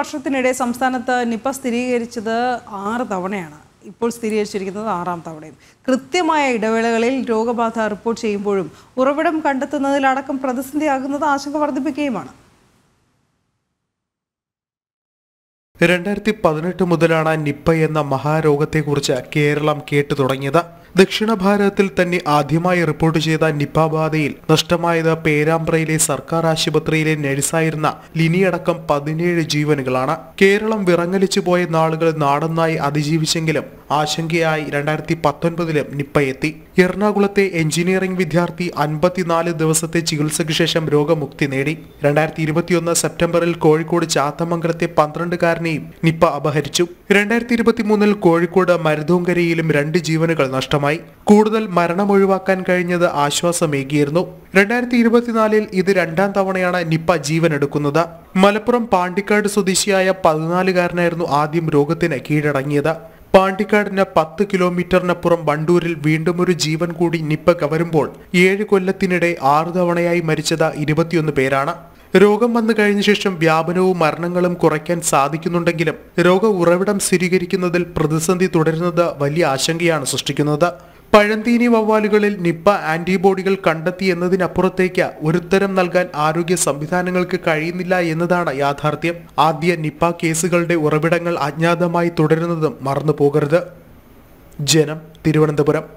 വർഷത്തിനിടെ സംസ്ഥാനത്ത് നിപ്പ സ്ഥിരീകരിച്ചത് ആറ് തവണയാണ് ഇപ്പോൾ സ്ഥിരീകരിച്ചിരിക്കുന്നത് ആറാം തവണയും കൃത്യമായ ഇടവേളകളിൽ രോഗബാധ റിപ്പോർട്ട് ചെയ്യുമ്പോഴും ഉറവിടം കണ്ടെത്തുന്നതിലടക്കം പ്രതിസന്ധിയാകുന്നത് ആശങ്ക വർദ്ധിപ്പിക്കുകയുമാണ് രണ്ടായിരത്തി പതിനെട്ട് മുതലാണ് നിപ്പ എന്ന മഹാരോഗത്തെക്കുറിച്ച് കേരളം കേട്ടു തുടങ്ങിയത് ദക്ഷിണ ഭാരതത്തിൽ തന്നെ ആദ്യമായി റിപ്പോർട്ട് ചെയ്ത നിപ ബാധയിൽ നഷ്ടമായത് പേരാമ്പ്രയിലെ സർക്കാർ ആശുപത്രിയിലെ നഴ്സായിരുന്ന ലിനിയടക്കം പതിനേഴ് ജീവനുകളാണ് കേരളം വിറങ്ങലിച്ചു പോയ നാളുകൾ നാടൊന്നായി അതിജീവിച്ചെങ്കിലും ആശങ്കയായി രണ്ടായിരത്തി പത്തൊൻപതിലും നിപ്പ എത്തി എറണാകുളത്തെ എഞ്ചിനീയറിംഗ് വിദ്യാർത്ഥി അൻപത്തിനാല് ദിവസത്തെ ചികിത്സയ്ക്ക് ശേഷം രോഗമുക്തി നേടി രണ്ടായിരത്തി ഇരുപത്തിയൊന്ന് സെപ്റ്റംബറിൽ കോഴിക്കോട് ചാത്തമംഗലത്തെ പന്ത്രണ്ടുകാരനെയും നിപ്പ അപഹരിച്ചു രണ്ടായിരത്തി ഇരുപത്തിമൂന്നിൽ കോഴിക്കോട് മരുതോങ്കരയിലും രണ്ട് ജീവനുകൾ നഷ്ടം തുടക്കമായി കൂടുതൽ മരണം ഒഴിവാക്കാൻ കഴിഞ്ഞത് ആശ്വാസമേകിയിരുന്നു രണ്ടായിരത്തി ഇരുപത്തിനാലിൽ ഇത് രണ്ടാം തവണയാണ് നിപ്പ ജീവൻ എടുക്കുന്നത് മലപ്പുറം പാണ്ടിക്കാട് സ്വദേശിയായ പതിനാലുകാരനായിരുന്നു ആദ്യം രോഗത്തിന് കീഴടങ്ങിയത് പാണ്ടിക്കാടിന് പത്ത് കിലോമീറ്ററിനപ്പുറം വണ്ടൂരിൽ വീണ്ടും ഒരു ജീവൻ കൂടി നിപ്പ കവരുമ്പോൾ ഏഴ് കൊല്ലത്തിനിടെ ആറു തവണയായി മരിച്ചത് ഇരുപത്തിയൊന്ന് പേരാണ് രോഗം വന്നു കഴിഞ്ഞ ശേഷം വ്യാപനവും മരണങ്ങളും കുറയ്ക്കാൻ സാധിക്കുന്നുണ്ടെങ്കിലും രോഗ ഉറവിടം സ്ഥിരീകരിക്കുന്നതിൽ പ്രതിസന്ധി തുടരുന്നത് വലിയ ആശങ്കയാണ് സൃഷ്ടിക്കുന്നത് പഴന്തീനി വവ്വാലുകളിൽ നിപ്പ ആന്റിബോഡികൾ കണ്ടെത്തി എന്നതിനപ്പുറത്തേക്ക് ഒരുത്തരം നൽകാൻ ആരോഗ്യ സംവിധാനങ്ങൾക്ക് കഴിയുന്നില്ല എന്നതാണ് യാഥാർത്ഥ്യം ആദ്യ നിപ്പ കേസുകളുടെ ഉറവിടങ്ങൾ അജ്ഞാതമായി തുടരുന്നതും മറന്നു പോകരുത് ജനം തിരുവനന്തപുരം